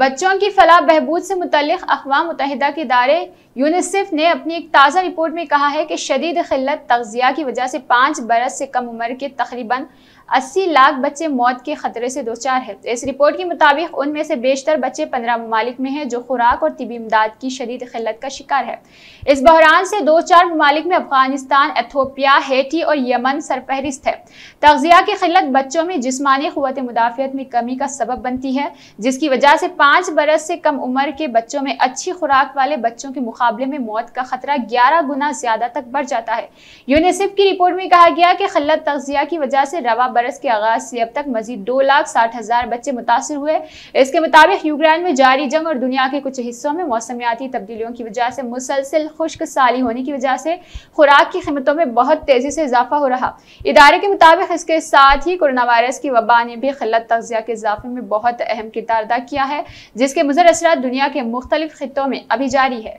बच्चों की फलाह बहबूद से मुतल अकवा मुतहदा के इदारे यूनिसेफ ने अपनी एक ताज़ा रिपोर्ट में कहा है कि शदीद खिलत तगजिया की वजह से पाँच बरस से कम उम्र के तकरीबन अस्सी लाख बच्चे मौत के खतरे से दो चार है इस रिपोर्ट के मुताबिक उनमें से बेशतर बच्चे पंद्रह ममालिक में हैं जो खुराक और तबी इमदाद की शदीद खिलत का शिकार है इस बहरान से दो चार ममालिक में अफगानिस्तान एथोपिया हेटी और यमन सरफहरिस्त है तगजिया की खिलत बच्चों में जिसमानी क़वत मुदाफियत में कमी का सबब बनती है जिसकी वजह से पाँच बरस से कम उम्र के बच्चों में अच्छी खुराक वाले बच्चों के मुकाबले में मौत का खतरा ग्यारह गुना ज्यादा तक बढ़ जाता है यूनिसेफ की रिपोर्ट में कहा गया कि खलत तजिया की वजह से रवा बरस के आगाज से अब तक मजीद दो लाख साठ हजार बच्चे मुतासर हुए इसके मुताबिक यूक्रेन में जारी जंग और दुनिया के कुछ हिस्सों में मौसमियाती तब्दीलियों की वजह से मुसलसल खुश्क साली होने की वजह से खुराक की कीमतों में बहुत तेजी से इजाफा हो रहा इदारे के मुताबिक इसके साथ ही कोरोना वायरस की वबा ने भी खलत तजिया के इजाफे में बहुत अहम किरदार अदा किया है जिसके मुजर असरा दुनिया के मुख्तलिफ खत्ों में अभी जारी है